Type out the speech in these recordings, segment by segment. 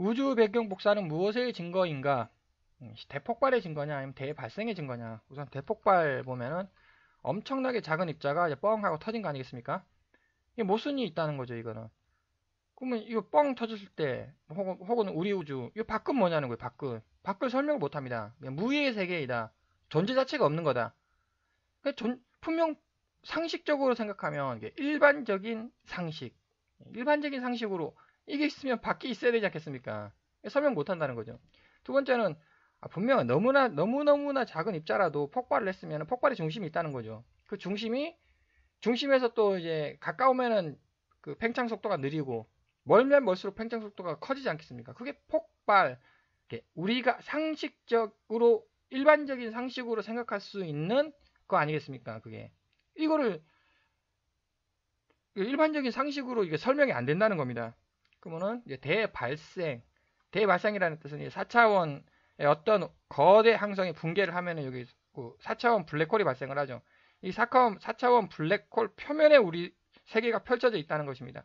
우주 배경 복사는 무엇의 증거인가? 음, 대폭발의 증거냐 아니면 대발생의 증거냐? 우선 대폭발 보면은 엄청나게 작은 입자가 뻥 하고 터진 거 아니겠습니까? 이게 모순이 있다는 거죠, 이거는. 그러면 이거 뻥 터졌을 때 혹은, 혹은 우리 우주 이 밖은 뭐냐는 거예요, 밖은. 밖을 설명을 못 합니다. 무의의 세계이다. 존재 자체가 없는 거다. 전, 그러니까 분명 상식적으로 생각하면 일반적인 상식, 일반적인 상식으로 이게 있으면 밖에 있어야 되지 않겠습니까? 설명 못 한다는 거죠. 두 번째는 아, 분명 너무나 너무너무나 작은 입자라도 폭발을 했으면 폭발의 중심이 있다는 거죠. 그 중심이 중심에서 또 이제 가까우면은 그 팽창 속도가 느리고 멀면 멀수록 팽창 속도가 커지지 않겠습니까? 그게 폭발. 우리가 상식적으로 일반적인 상식으로 생각할 수 있는 거 아니겠습니까? 그게 이거를 그 일반적인 상식으로 이게 설명이 안 된다는 겁니다. 그러면은 이제 대발생, 대발생이라는 뜻은 4차원의 어떤 거대 항성이 붕괴를 하면은 여기 4차원 그 블랙홀이 발생을 하죠. 이 4차원, 4차원 블랙홀 표면에 우리 세계가 펼쳐져 있다는 것입니다.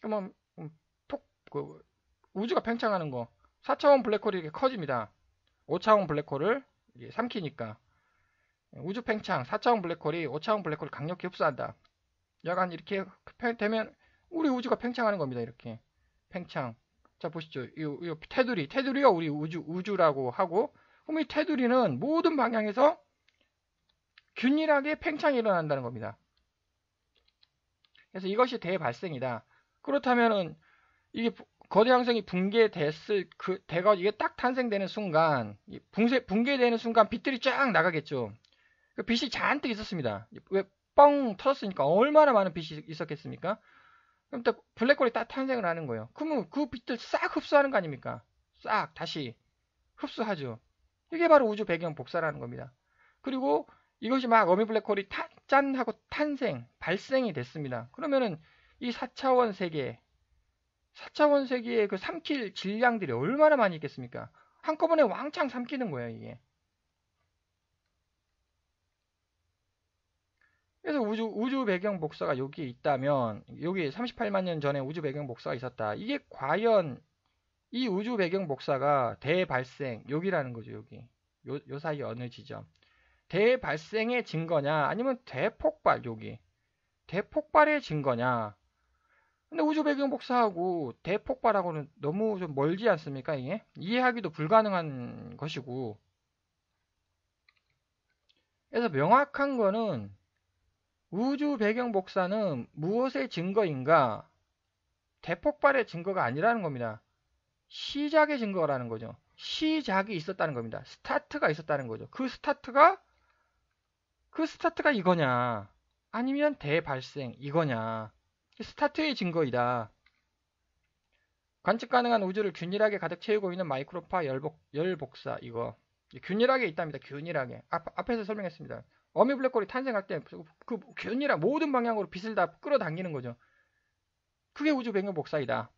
그러면 음, 톡, 그, 우주가 팽창하는 거. 4차원 블랙홀이 이렇게 커집니다. 5차원 블랙홀을 삼키니까. 우주 팽창, 4차원 블랙홀이 5차원 블랙홀을 강력히 흡수한다. 약간 이렇게 되면 우리 우주가 팽창하는 겁니다. 이렇게 팽창. 자 보시죠. 이, 이 테두리, 테두리가 우리 우주 우주라고 하고 그럼 이 테두리는 모든 방향에서 균일하게 팽창이 일어난다는 겁니다. 그래서 이것이 대발생이다. 그렇다면은 이게 거대 항성이 붕괴됐을 그 대가 이게 딱 탄생되는 순간 붕괴 붕괴되는 순간 빛들이 쫙 나가겠죠. 그 빛이 잔뜩 있었습니다. 왜 뻥 터졌으니까 얼마나 많은 빛이 있었겠습니까? 그럼 또 블랙홀이 딱 탄생을 하는 거예요. 그러면 그 빛을 싹 흡수하는 거 아닙니까? 싹 다시 흡수하죠. 이게 바로 우주 배경 복사라는 겁니다. 그리고 이것이 막 어미 블랙홀이 타, 짠 하고 탄생, 발생이 됐습니다. 그러면은 이 4차원 세계, 4차원 세계의 그 삼킬 질량들이 얼마나 많이 있겠습니까? 한꺼번에 왕창 삼키는 거예요, 이게. 그래서 우주, 우주 배경 복사가 여기에 있다면, 여기 38만 년 전에 우주 배경 복사가 있었다. 이게 과연 이 우주 배경 복사가 대발생, 여기라는 거죠, 여기. 요, 요 사이 어느 지점. 대발생의 증거냐, 아니면 대폭발, 여기. 대폭발의 증거냐. 근데 우주 배경 복사하고 대폭발하고는 너무 좀 멀지 않습니까, 이게? 이해하기도 불가능한 것이고. 그래서 명확한 거는 우주 배경 복사는 무엇의 증거인가? 대폭발의 증거가 아니라는 겁니다. 시작의 증거라는 거죠. 시작이 있었다는 겁니다. 스타트가 있었다는 거죠. 그 스타트가 그 스타트가 이거냐? 아니면 대발생 이거냐? 스타트의 증거이다. 관측 가능한 우주를 균일하게 가득 채우고 있는 마이크로파 열복, 열복사 이거 균일하게 있답니다. 균일하게 앞, 앞에서 설명했습니다. 어미 블랙홀이 탄생할 때그 그 균이라 모든 방향으로 빛을 다 끌어당기는 거죠. 그게 우주 배경 복사이다.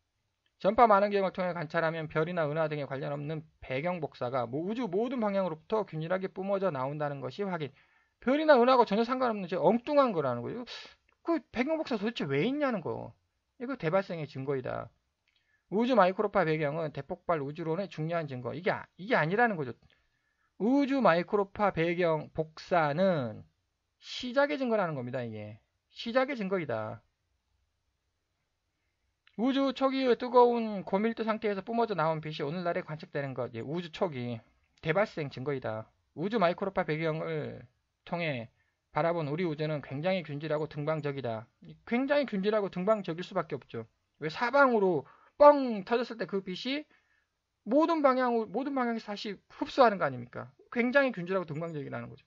전파 많은 경을 통해 관찰하면 별이나 은하 등에 관련 없는 배경 복사가 우주 모든 방향으로부터 균일하게 뿜어져 나온다는 것이 확인. 별이나 은하고 전혀 상관없는 제 엉뚱한 거라는 거죠그 배경 복사 도대체 왜 있냐는 거. 이거 대발생의 증거이다. 우주 마이크로파 배경은 대폭발 우주론의 중요한 증거. 이게 아, 이게 아니라는 거죠. 우주 마이크로파 배경 복사는 시작의 증거라는 겁니다. 이게 시작의 증거이다. 우주 초기의 뜨거운 고밀도 상태에서 뿜어져 나온 빛이 오늘날에 관측되는 것, 예, 우주 초기 대발생 증거이다. 우주 마이크로파 배경을 통해 바라본 우리 우주는 굉장히 균질하고 등방적이다. 굉장히 균질하고 등방적일 수밖에 없죠. 왜 사방으로 뻥 터졌을 때 그 빛이 모든 방향 모든 방향에서 다 흡수하는 거 아닙니까? 굉장히 균질하고 동방적이라는 거죠.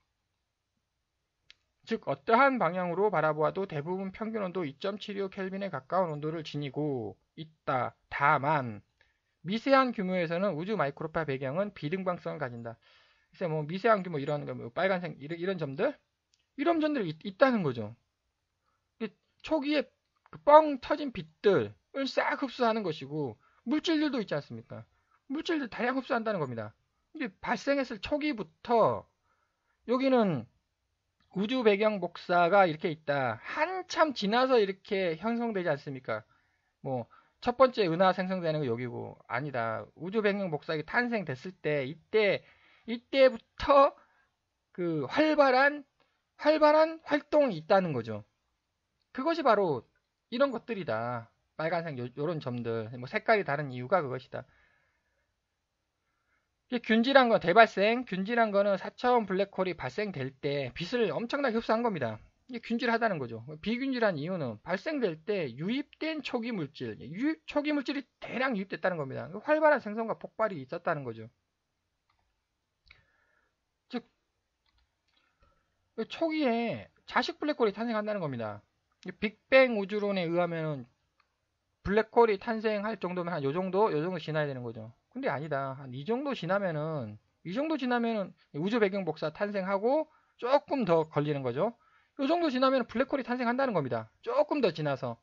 즉 어떠한 방향으로 바라보아도 대부분 평균 온도 2.75 켈빈에 가까운 온도를 지니고 있다. 다만 미세한 규모에서는 우주 마이크로파 배경은 비등방성을 가진다. 글쎄 뭐 미세한 규모 이런 거, 뭐 빨간색 이런, 이런 점들 이런 점들이 있, 다는 거죠. 초기에 그뻥 터진 빛들을 싹 흡수하는 것이고 물질들도 있지 않습니까? 물질들 다량 흡수한다는 겁니다. 이게 발생했을 초기부터 여기는 우주 배경 복사가 이렇게 있다. 한참 지나서 이렇게 형성되지 않습니까? 뭐 첫 번째 은하 생성되는 거 여기고 아니다. 우주 배경 복사가 탄생됐을 때 이때 이때부터 그 활발한 활발한 활동이 있다는 거죠. 그것이 바로 이런 것들이다. 빨간색 요, 런 점들 뭐 색깔이 다른 이유가 그것이다. 균질한 건 대발생, 균질한 거는 4차원 블랙홀이 발생될 때 빛을 엄청나게 흡수한 겁니다. 이게 균질하다는 거죠. 비균질한 이유는 발생될 때 유입된 초기 물질, 유입, 초기 물질이 대량 유입됐다는 겁니다. 그 활발한 생성과 폭발이 있었다는 거죠. 즉, 초기에 자식 블랙홀이 탄생한다는 겁니다. 빅뱅 우주론에 의하면 블랙홀이 탄생할 정도면 한 요 정도, 요 정도 지나야 되는 거죠. 근데 아니다. 한 이 정도 지나면은 이 정도 지나면은 우주 배경 복사 탄생하고 조금 더 걸리는 거죠. 이 정도 지나면 블랙홀이 탄생한다는 겁니다. 조금 더 지나서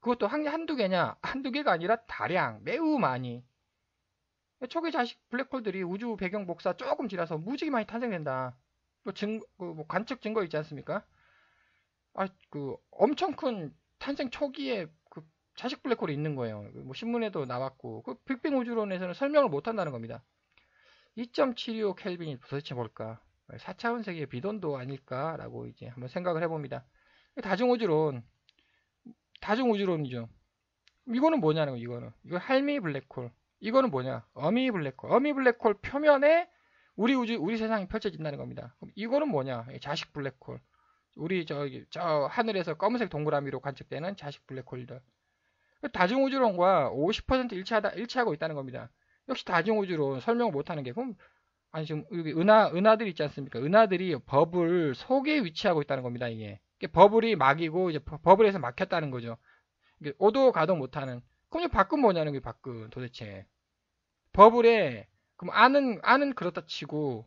그것도 한, 한두 개냐? 한두 개가 아니라 다량, 매우 많이. 초기 자식 블랙홀들이 우주 배경 복사 조금 지나서 무지 많이 탄생된다. 또 증, 그뭐 관측 증거 있지 않습니까? 아, 그 엄청 큰 탄생 초기에 자식 블랙홀이 있는 거예요. 뭐 신문에도 나왔고 그 빅뱅 우주론에서는 설명을 못 한다는 겁니다. 2.725 켈빈이 도대체 뭘까? 4차원 세계의 비돈도 아닐까라고 이제 한번 생각을 해봅니다. 다중우주론, 다중우주론이죠. 이거는 뭐냐는 거, 이거는. 이거 할미 블랙홀. 이거는 뭐냐? 어미 블랙홀. 어미 블랙홀 표면에 우리 우주, 우리 세상이 펼쳐진다는 겁니다. 그럼 이거는 뭐냐? 자식 블랙홀. 우리 저기, 저 하늘에서 검은색 동그라미로 관측되는 자식 블랙홀들. 그 다중우주론과 50% 일치하다, 일치하고 있다는 겁니다. 역시 다중우주론 설명을 못하는 게, 그럼, 아니, 지금, 여기 은하, 은하들 있지 않습니까? 은하들이 버블 속에 위치하고 있다는 겁니다, 이게. 버블이 막이고, 이제 버블에서 막혔다는 거죠. 오도 가도 못하는. 그럼 이 밖은 뭐냐는 게 밖은 도대체. 버블에, 그럼 안은, 안은 그렇다 치고,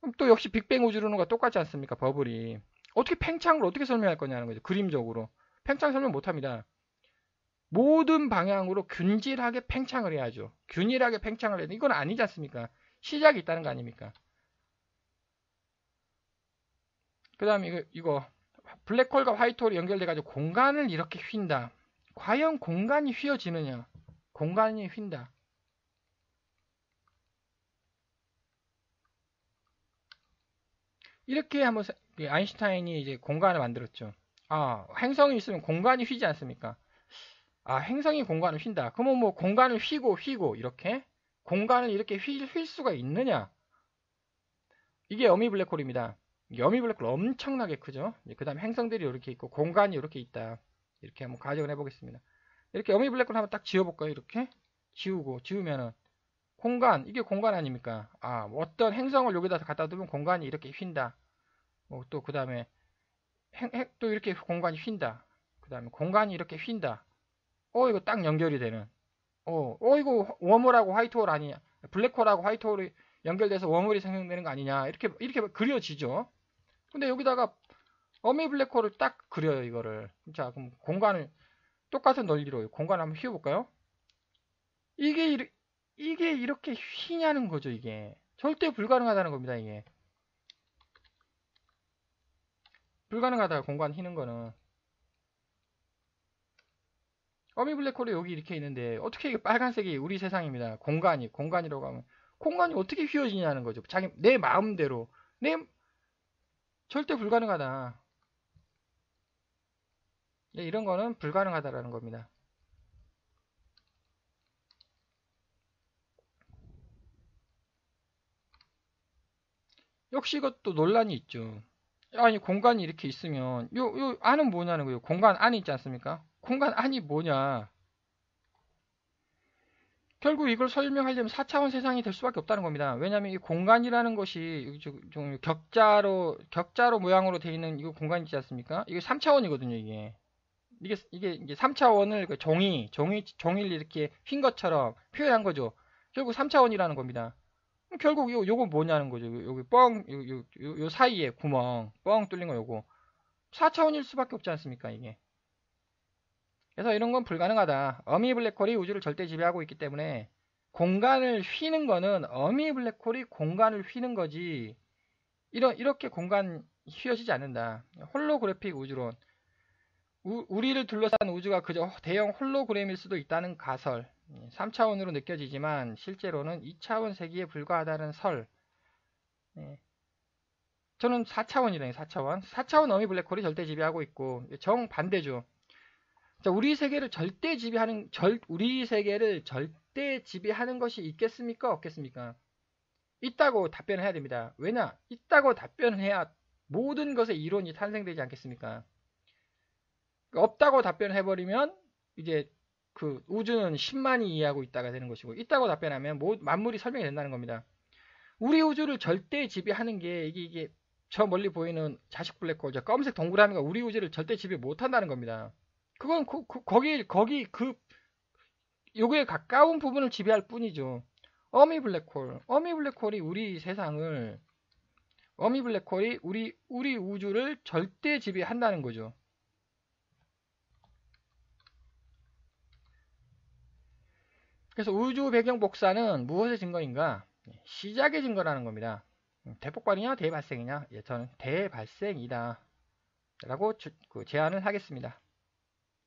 그럼 또 역시 빅뱅 우주론과 똑같지 않습니까? 버블이. 어떻게 팽창을 어떻게 설명할 거냐는 거죠. 그림적으로. 팽창 설명 못 합니다. 모든 방향으로 균질하게 팽창을 해야죠. 균일하게 팽창을 해야 돼. 이건 아니지 않습니까? 시작이 있다는 거 아닙니까? 그 다음에 이거, 이거, 블랙홀과 화이트홀이 연결돼가지고 공간을 이렇게 휜다. 과연 공간이 휘어지느냐? 공간이 휜다. 이렇게 한번 아인슈타인이 이제 공간을 만들었죠. 아, 행성이 있으면 공간이 휘지 않습니까? 아, 행성이 공간을 휜다. 그러면 뭐 공간을 휘고 휘고 이렇게 공간을 이렇게 휘, 휠 수가 있느냐? 이게 어미 블랙홀입니다. 여미 블랙홀 엄청나게 크죠? 예, 그 다음 행성들이 이렇게 있고 공간이 이렇게 있다. 이렇게 한번 가정을 해보겠습니다. 이렇게 여미 블랙홀 한번 딱 지워볼까요? 이렇게 지우고 지우면은 공간 이게 공간 아닙니까? 아 어떤 행성을 여기다 갖다 두면 공간이 이렇게 휜다. 뭐 또그 다음에 또 이렇게 공간이 휜다. 그 다음에 공간이 이렇게 휜다. 어 이거 딱 연결이 되는 어, 어 이거 웜홀하고 화이트홀 아니냐 블랙홀하고 화이트홀이 연결돼서 웜홀이 생성되는 거 아니냐 이렇게 이렇게 그려지죠 근데 여기다가 어메 블랙홀을 딱 그려요 이거를 자 그럼 공간을 똑같은 넓리로 공간 을 한번 휘어볼까요 이게 이르, 이게 이렇게 휘냐는 거죠 이게 절대 불가능하다는 겁니다 이게 불가능하다 공간 휘는 거는 어미 블랙홀이 여기 이렇게 있는데 어떻게 이게 빨간색이 우리 세상입니다. 공간이 공간이라고 하면 공간이 어떻게 휘어지냐는 거죠. 자기 내 마음대로 내 절대 불가능하다. 예, 이런 거는 불가능하다라는 겁니다. 역시 이것도 논란이 있죠. 아니 공간이 이렇게 있으면 요 요 안은 뭐냐는 거예요. 공간 안에 있지 않습니까? 공간 안이 뭐냐. 결국 이걸 설명하려면 4차원 세상이 될 수밖에 없다는 겁니다. 왜냐하면 이 공간이라는 것이 좀 격자로 격자로 모양으로 되어 있는 이 공간 있지 않습니까? 이게 3차원이거든요, 이게. 이게 이게 이게 3차원을 그 종이, 종이 종이를 이렇게 휜 것처럼 표현한 거죠. 결국 3차원이라는 겁니다. 결국 요 요거 뭐냐는 거죠. 여기 뻥요요 요, 요, 요 사이에 구멍, 뻥 뚫린 거 요거. 4차원일 수밖에 없지 않습니까, 이게. 그래서 이런 건 불가능하다. 어미 블랙홀이 우주를 절대 지배하고 있기 때문에 공간을 휘는 거는 어미 블랙홀이 공간을 휘는 거지 이런 이렇게 공간 휘어지지 않는다. 홀로그래픽 우주론. 우, 우리를 둘러싼 우주가 그저 대형 홀로그램일 수도 있다는 가설. 3차원으로 느껴지지만 실제로는 2차원 세기에 불과하다는 설. 네. 저는 4차원이래요. 4차원. 4차원 어미 블랙홀이 절대 지배하고 있고 정반대죠. 자, 우리 세계를 절대 지배하는 절 우리 세계를 절대 지배하는 것이 있겠습니까? 없겠습니까? 있다고 답변을 해야 됩니다. 왜냐? 있다고 답변을 해야 모든 것의 이론이 탄생되지 않겠습니까? 그러니까 없다고 답변을 해버리면 이제 그 우주는 10만이 이해하고 있다가 되는 것이고 있다고 답변하면 만물이 설명이 된다는 겁니다. 우리 우주를 절대 지배하는 게 이게 이게 저 멀리 보이는 자식 블랙홀, 저 검은색 동그라미가 우리 우주를 절대 지배 못한다는 겁니다. 그건 그, 그, 거기 거기 그 요거에 가까운 부분을 지배할 뿐이죠. 어미 블랙홀, 어미 블랙홀이 우리 세상을 어미 블랙홀이 우리 우리 우주를 절대 지배한다는 거죠. 그래서 우주 배경 복사는 무엇의 증거인가? 시작의 증거라는 겁니다. 대폭발이냐 대발생이냐? 예, 저는 대발생이다. 라고 그 제안을 하겠습니다.